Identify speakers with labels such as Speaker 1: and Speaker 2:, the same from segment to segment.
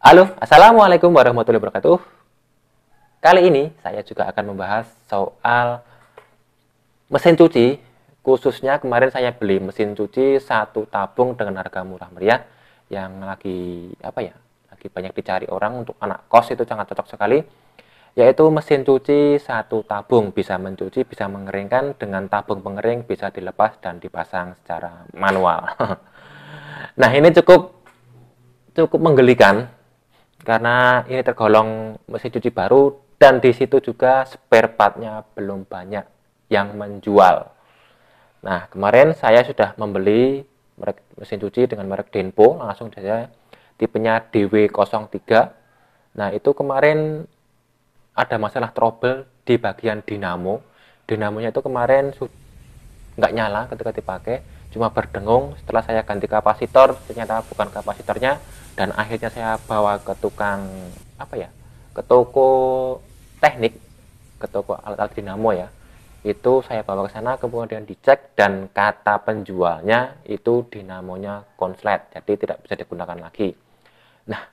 Speaker 1: Halo, Assalamualaikum warahmatullahi wabarakatuh. Kali ini saya juga akan membahas soal mesin cuci. Khususnya kemarin saya beli mesin cuci satu tabung dengan harga murah meriah yang lagi apa ya? Lagi banyak dicari orang untuk anak kos itu sangat cocok sekali. Yaitu mesin cuci satu tabung bisa mencuci, bisa mengeringkan dengan tabung pengering bisa dilepas dan dipasang secara manual. nah, ini cukup cukup menggelikan karena ini tergolong mesin cuci baru dan di situ juga spare partnya belum banyak yang menjual. Nah kemarin saya sudah membeli merek mesin cuci dengan merek Denpo langsung saja tipenya DW03. Nah itu kemarin ada masalah trouble di bagian dinamo. Dinamonya itu kemarin nggak nyala ketika dipakai, cuma berdengung. Setelah saya ganti kapasitor, ternyata bukan kapasitornya, dan akhirnya saya bawa ke tukang apa ya ke toko teknik ke toko alat-alat dinamo ya itu saya bawa ke sana kemudian dicek dan kata penjualnya itu dinamonya konslet jadi tidak bisa digunakan lagi nah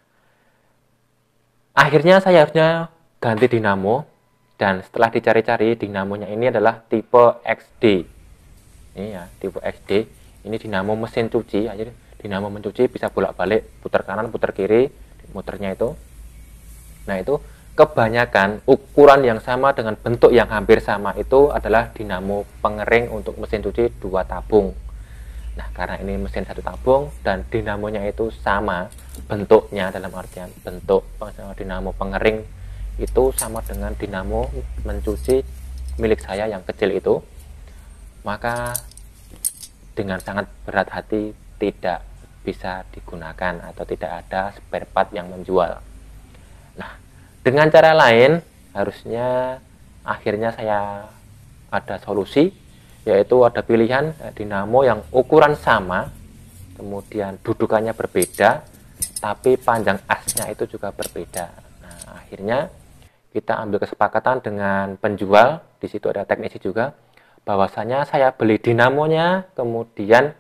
Speaker 1: akhirnya saya harusnya ganti dinamo dan setelah dicari-cari dinamonya ini adalah tipe XD ini ya tipe XD ini dinamo mesin cuci akhirnya dinamo mencuci bisa bolak-balik putar kanan putar kiri muternya itu nah itu kebanyakan ukuran yang sama dengan bentuk yang hampir sama itu adalah dinamo pengering untuk mesin cuci dua tabung nah karena ini mesin satu tabung dan dinamonya itu sama bentuknya dalam artian bentuk eh, dinamo pengering itu sama dengan dinamo mencuci milik saya yang kecil itu maka dengan sangat berat hati tidak bisa digunakan atau tidak ada spare part yang menjual. Nah, dengan cara lain harusnya akhirnya saya ada solusi yaitu ada pilihan eh, dinamo yang ukuran sama kemudian dudukannya berbeda tapi panjang asnya itu juga berbeda. Nah, akhirnya kita ambil kesepakatan dengan penjual di situ ada teknisi juga bahwasanya saya beli dinamonya kemudian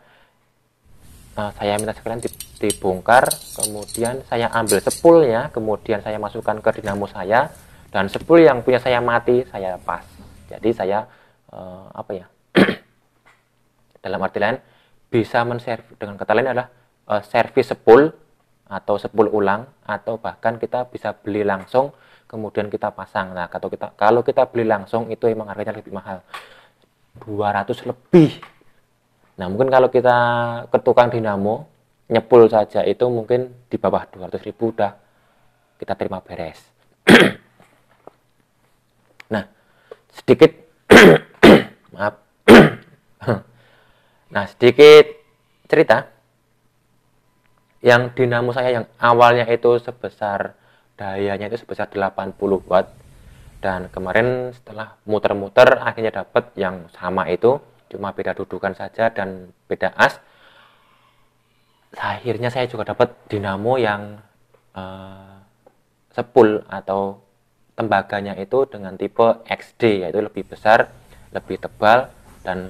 Speaker 1: Nah, saya minta sekalian dibongkar kemudian saya ambil sepulnya kemudian saya masukkan ke dinamo saya dan sepul yang punya saya mati saya lepas jadi saya uh, apa ya dalam arti lain bisa menservis dengan kata lain adalah uh, servis sepul atau sepul ulang atau bahkan kita bisa beli langsung kemudian kita pasang nah kalau kita kalau kita beli langsung itu emang harganya lebih mahal 200 lebih Nah, mungkin kalau kita ke tukang dinamo, nyepul saja itu mungkin di bawah 200 ribu udah kita terima beres. nah, sedikit maaf. nah, sedikit cerita yang dinamo saya yang awalnya itu sebesar dayanya itu sebesar 80 watt dan kemarin setelah muter-muter akhirnya dapat yang sama itu cuma beda dudukan saja dan beda as akhirnya saya juga dapat dinamo yang uh, sepul atau tembaganya itu dengan tipe XD yaitu lebih besar lebih tebal dan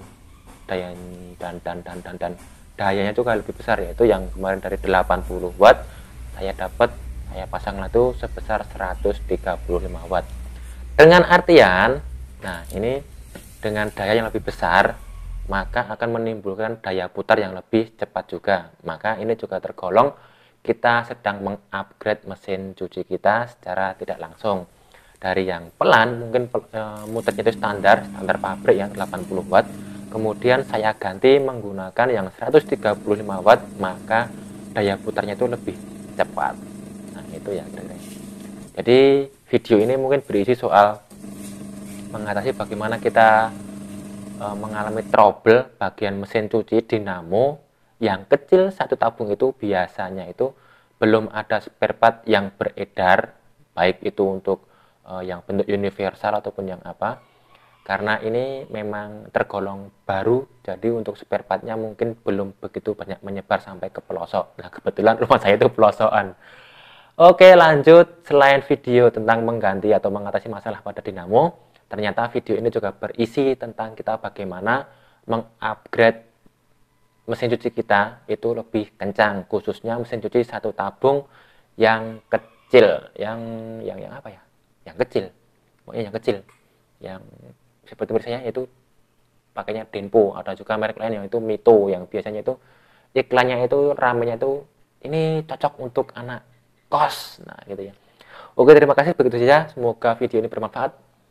Speaker 1: daya dan dan dan dan dan dayanya juga lebih besar yaitu yang kemarin dari 80 watt saya dapat saya pasang itu sebesar 135 watt dengan artian nah ini dengan daya yang lebih besar maka akan menimbulkan daya putar yang lebih cepat juga. Maka ini juga tergolong kita sedang mengupgrade mesin cuci kita secara tidak langsung. Dari yang pelan mungkin e, muternya itu standar, standar pabrik yang 80 watt. Kemudian saya ganti menggunakan yang 135 watt, maka daya putarnya itu lebih cepat. Nah, itu ya Jadi video ini mungkin berisi soal mengatasi bagaimana kita Eh, mengalami trouble bagian mesin cuci dinamo yang kecil satu tabung itu biasanya itu belum ada spare part yang beredar baik itu untuk e, yang bentuk universal ataupun yang apa karena ini memang tergolong baru jadi untuk spare partnya mungkin belum begitu banyak menyebar sampai ke pelosok nah kebetulan rumah saya itu pelosokan oke lanjut selain video tentang mengganti atau mengatasi masalah pada dinamo Ternyata video ini juga berisi tentang kita bagaimana mengupgrade mesin cuci kita itu lebih kencang, khususnya mesin cuci satu tabung yang kecil, yang yang yang apa ya? Yang kecil, pokoknya yang kecil, yang seperti biasanya itu pakainya Denpo, ada juga merek lain yang itu Mito, yang biasanya itu iklannya itu ramenya itu ini cocok untuk anak kos, nah gitu ya. Oke terima kasih begitu saja, semoga video ini bermanfaat.